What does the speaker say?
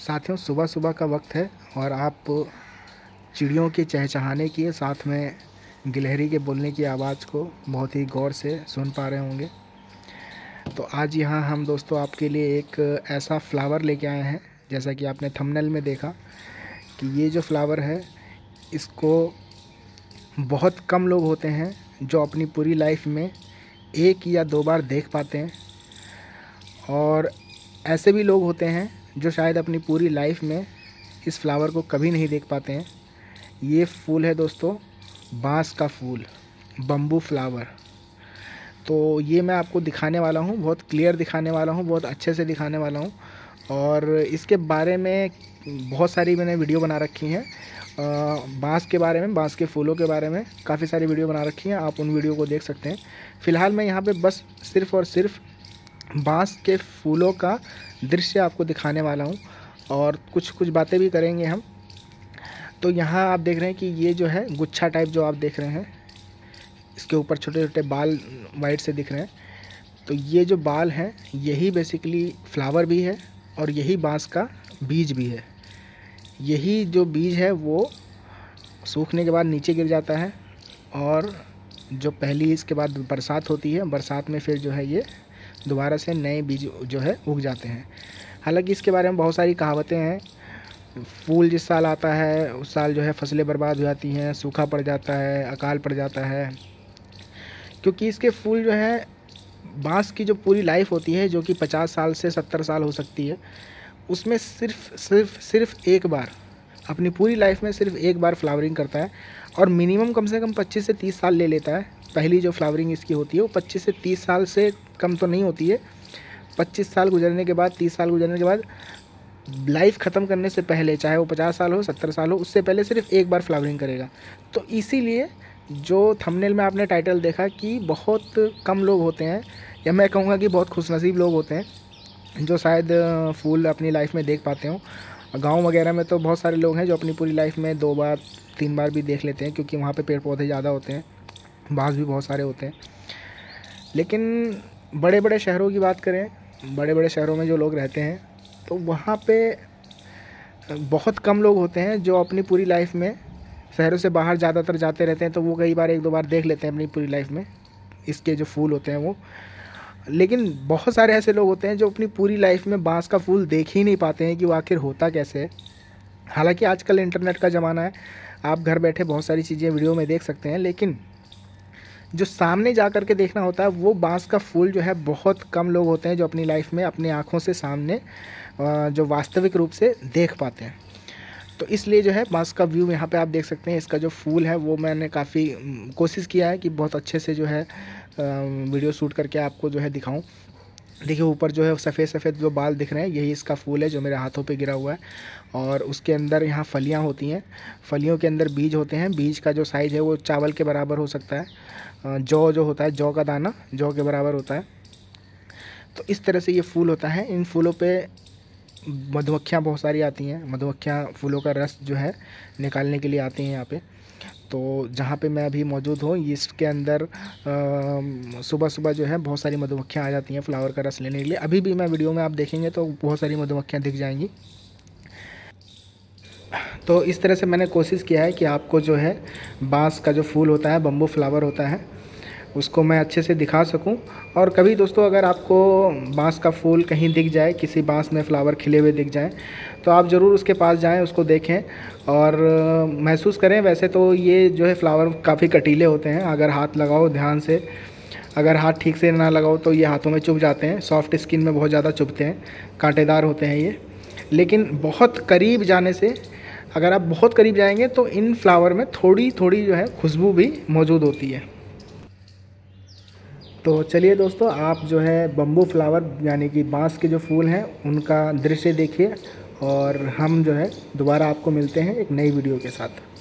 साथियों सुबह सुबह का वक्त है और आप चिड़ियों के चहचहाने की साथ में गिलहरी के बोलने की आवाज़ को बहुत ही गौर से सुन पा रहे होंगे तो आज यहाँ हम दोस्तों आपके लिए एक ऐसा फ्लावर लेके आए हैं जैसा कि आपने थंबनेल में देखा कि ये जो फ्लावर है इसको बहुत कम लोग होते हैं जो अपनी पूरी लाइफ में एक या दो बार देख पाते हैं और ऐसे भी लोग होते हैं जो शायद अपनी पूरी लाइफ में इस फ्लावर को कभी नहीं देख पाते हैं ये फूल है दोस्तों बांस का फूल बम्बू फ्लावर तो ये मैं आपको दिखाने वाला हूँ बहुत क्लियर दिखाने वाला हूँ बहुत अच्छे से दिखाने वाला हूँ और इसके बारे में बहुत सारी मैंने वीडियो बना रखी हैं बांस के बारे में बांस के फूलों के बारे में काफ़ी सारी वीडियो बना रखी हैं आप उन वीडियो को देख सकते हैं फ़िलहाल मैं यहाँ पे बस सिर्फ़ और सिर्फ बाँस के फूलों का दृश्य आपको दिखाने वाला हूँ और कुछ कुछ बातें भी करेंगे हम तो यहाँ आप देख रहे हैं कि ये जो है गुच्छा टाइप जो आप देख रहे हैं इसके ऊपर छोटे छोटे बाल वाइट से दिख रहे हैं तो ये जो बाल हैं यही बेसिकली फ्लावर भी है और यही बाँस का बीज भी है यही जो बीज है वो सूखने के बाद नीचे गिर जाता है और जो पहली इसके बाद बरसात होती है बरसात में फिर जो है ये दोबारा से नए बीज जो है उग जाते हैं हालांकि इसके बारे में बहुत सारी कहावतें हैं फूल जिस साल आता है उस साल जो है फसलें बर्बाद हो जाती हैं सूखा पड़ जाता है अकाल पड़ जाता है क्योंकि इसके फूल जो है बाँस की जो पूरी लाइफ होती है जो कि पचास साल से सत्तर साल हो सकती है उसमें सिर्फ सिर्फ सिर्फ एक बार अपनी पूरी लाइफ में सिर्फ एक बार फ्लावरिंग करता है और मिनिमम कम से कम 25 से 30 साल ले लेता है पहली जो फ्लावरिंग इसकी होती है वो 25 से 30 साल से कम तो नहीं होती है 25 साल गुजरने के बाद 30 साल गुजरने के बाद लाइफ ख़त्म करने से पहले चाहे वो पचास साल हो सत्तर साल हो उससे पहले सिर्फ एक बार फ्लावरिंग करेगा तो इसीलिए जो थंबनेल में आपने टाइटल देखा कि बहुत कम लोग होते हैं या मैं कहूँगा कि बहुत खुशनसीब लोग होते हैं जो शायद फूल अपनी लाइफ में देख पाते हों गांव वगैरह में तो बहुत सारे लोग हैं जो अपनी पूरी लाइफ में दो बार तीन बार भी देख लेते हैं क्योंकि वहाँ पे पेड़ पौधे ज़्यादा होते हैं बाँस भी बहुत सारे होते हैं लेकिन बड़े बड़े शहरों की बात करें बड़े बड़े शहरों में जो लोग रहते हैं तो वहाँ पर बहुत कम लोग होते हैं जो अपनी पूरी लाइफ में शहरों से बाहर ज़्यादातर जाते रहते हैं तो वो कई बार एक दो बार देख लेते हैं अपनी पूरी लाइफ में इसके जो फूल होते हैं वो लेकिन बहुत सारे ऐसे लोग होते हैं जो अपनी पूरी लाइफ में बांस का फूल देख ही नहीं पाते हैं कि वो आखिर होता कैसे है हालांकि आजकल इंटरनेट का ज़माना है आप घर बैठे बहुत सारी चीज़ें वीडियो में देख सकते हैं लेकिन जो सामने जा कर के देखना होता है वो बांस का फूल जो है बहुत कम लोग होते हैं जो अपनी लाइफ में अपनी आँखों से सामने जो वास्तविक रूप से देख पाते हैं तो इसलिए जो है बांस का व्यू यहाँ पे आप देख सकते हैं इसका जो फूल है वो मैंने काफ़ी कोशिश किया है कि बहुत अच्छे से जो है वीडियो शूट करके आपको जो है दिखाऊँ देखिए ऊपर जो है सफ़ेद सफ़ेद जो बाल दिख रहे हैं यही इसका फूल है जो मेरे हाथों पे गिरा हुआ है और उसके अंदर यहाँ फलियाँ होती हैं फलियों के अंदर बीज होते हैं बीज का जो साइज़ है वो चावल के बराबर हो सकता है जौ जो होता है जौ का दाना जौ के बराबर होता है तो इस तरह से ये फूल होता है इन फूलों पर मधुमक्खियाँ बहुत सारी आती हैं मधुमक्खियाँ फूलों का रस जो है निकालने के लिए आती हैं यहाँ पर तो जहाँ पे मैं अभी मौजूद हूँ इसके अंदर सुबह सुबह जो है बहुत सारी मधुमक्खियाँ आ जाती हैं फ्लावर का रस लेने के लिए अभी भी मैं वीडियो में आप देखेंगे तो बहुत सारी मधुमक्खियाँ दिख जाएंगी तो इस तरह से मैंने कोशिश किया है कि आपको जो है बांस का जो फूल होता है बम्बू फ्लावर होता है उसको मैं अच्छे से दिखा सकूं और कभी दोस्तों अगर आपको बांस का फूल कहीं दिख जाए किसी बांस में फ़्लावर खिले हुए दिख जाए तो आप ज़रूर उसके पास जाएं उसको देखें और महसूस करें वैसे तो ये जो है फ़्लावर काफ़ी कटीले होते हैं अगर हाथ लगाओ ध्यान से अगर हाथ ठीक से ना लगाओ तो ये हाथों में चुभ जाते हैं सॉफ्ट स्किन में बहुत ज़्यादा चुभते हैं कांटेदार होते हैं ये लेकिन बहुत करीब जाने से अगर आप बहुत करीब जाएंगे तो इन फ्लावर में थोड़ी थोड़ी जो है खुशबू भी मौजूद होती है तो चलिए दोस्तों आप जो है बम्बू फ्लावर यानी कि बांस के जो फूल हैं उनका दृश्य देखिए और हम जो है दोबारा आपको मिलते हैं एक नई वीडियो के साथ